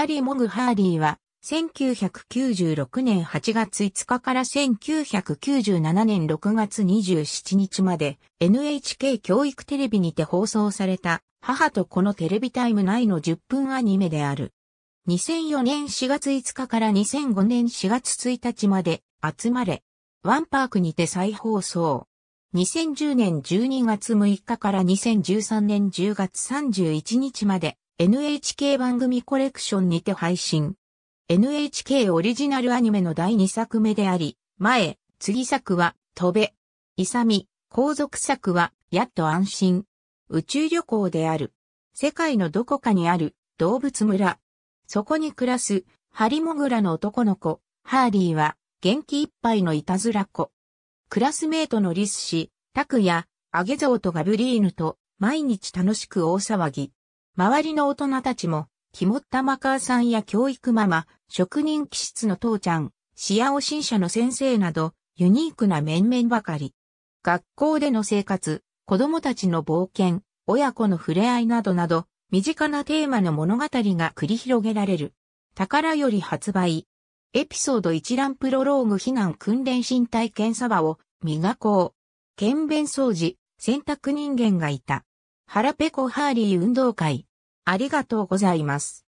ハリ・ー・モグ・ハーリーは、1996年8月5日から1997年6月27日まで NHK 教育テレビにて放送された母と子のテレビタイム内の10分アニメである。2004年4月5日から2005年4月1日まで集まれ、ワンパークにて再放送。2010年12月6日から2013年10月31日まで NHK 番組コレクションにて配信。NHK オリジナルアニメの第2作目であり、前、次作は、飛べ、勇み、後続作は、やっと安心。宇宙旅行である。世界のどこかにある、動物村。そこに暮らす、ハリモグラの男の子、ハーリーは、元気いっぱいのいたずら子。クラスメートのリス氏、タクヤ、アゲゾウとガブリーヌと、毎日楽しく大騒ぎ。周りの大人たちも、肝ったマカーさんや教育ママ、職人気質の父ちゃん、視野を新社の先生など、ユニークな面々ばかり。学校での生活、子供たちの冒険、親子の触れ合いなどなど、身近なテーマの物語が繰り広げられる。宝より発売。エピソード一覧プロローグ避難訓練身体検査場を磨こう。検便掃除、洗濯人間がいた。腹ペコハーリー運動会。ありがとうございます。